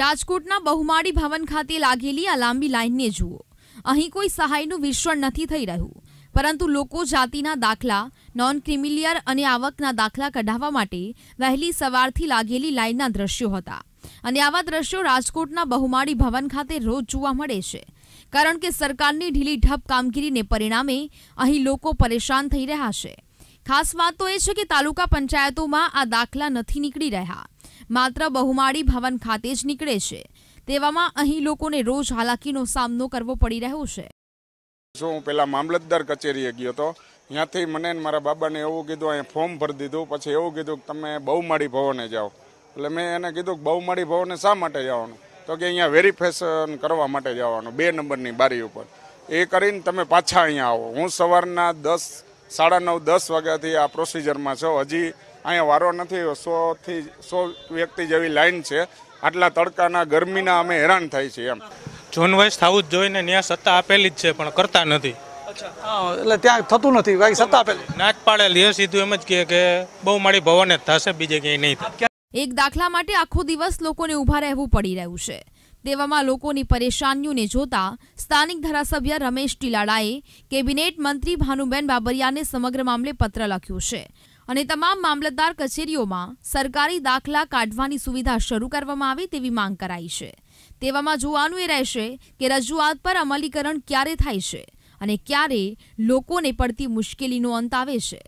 રાજકોટના બહુમાળી ભવન ખાતે લાગેલી આ લાંબી લાઇનને જુઓ અહીં કોઈ સહાયનું વિશ્વણ નથી થઈ રહ્યું પરંતુ લોકો જાતિના દાખલા નોન ક્રિમિલિયર અને આવકના દાખલા કઢાવવા માટે વહેલી સવારથી લાગેલી લાઇનના દ્રશ્યો હતા અને આવા દ્રશ્યો રાજકોટના બહુમાળી ભવન ખાતે રોજ જોવા મળે છે કારણ કે સરકારની ઢીલી ઢપ કામગીરીને પરિણામે અહીં લોકો પરેશાન થઈ રહ્યા છે ખાસ વાત તો એ છે કે તાલુકા પંચાયતોમાં આ દાખલા નથી નીકળી રહ્યા માત્ર બહુમાળી ભવન ખાતે જ નીકળે છે તેવામાં અહીં લોકોને રોજ હાલાકીનો સામનો કરવો પડી રહ્યો છે જો હું પેલા મામલતદાર કચેરીએ ગયો હતો ત્યાંથી મને મારા બાબાને એવું કીધું અહીંયા ફોર્મ ભરી દીધું પછી એવું કીધું કે તમે બહુમાળી ભવને જાઓ એટલે મેં એને કીધું કે બહુમાળી ભવને શા માટે જવાનું તો કે અહીંયા વેરિફિકેશન કરવા માટે જવાનું બે નંબરની બારી ઉપર એ કરીને તમે પાછા અહીંયા આવો હું સવારના દસ સાડા નવ દસ વાગ્યાથી આ પ્રોસિજરમાં છો હજી અહીંયા વારો નથી સોથી સો વ્યક્તિ જેવી લાઈન છે આટલા તડકાના ગરમીના અમે હેરાન થાય છીએ એમ જોન જોનવાઇઝ થવું જ જોઈને ત્યાં સત્તા આપેલી જ છે પણ કરતા નથી એટલે ત્યાં થતું નથી બાકી સત્તા આપેલી નાચ પાડેલી એ સીધું એમ જ કહે કે બહુ મારી ભવન જ થશે બીજે ક્યાંય નહીં થાય એક દાખલા માટે આખો દિવસ લોકોને ઊભા રહેવું પડી રહ્યું છે તેવામાં લોકોની પરેશાનીઓને જોતા સ્થાનિક ધારાસભ્ય રમેશ ટીલાડાએ કેબિનેટ મંત્રી ભાનુબેન બાબરિયાને સમગ્ર મામલે પત્ર લખ્યો છે અને તમામ મામલતદાર કચેરીઓમાં સરકારી દાખલા કાઢવાની સુવિધા શરૂ કરવામાં આવે તેવી માંગ કરાઈ છે તેવામાં જોવાનું એ રહેશે કે રજૂઆત પર અમલીકરણ ક્યારે થાય છે અને ક્યારે લોકોને પડતી મુશ્કેલીનો અંત આવે છે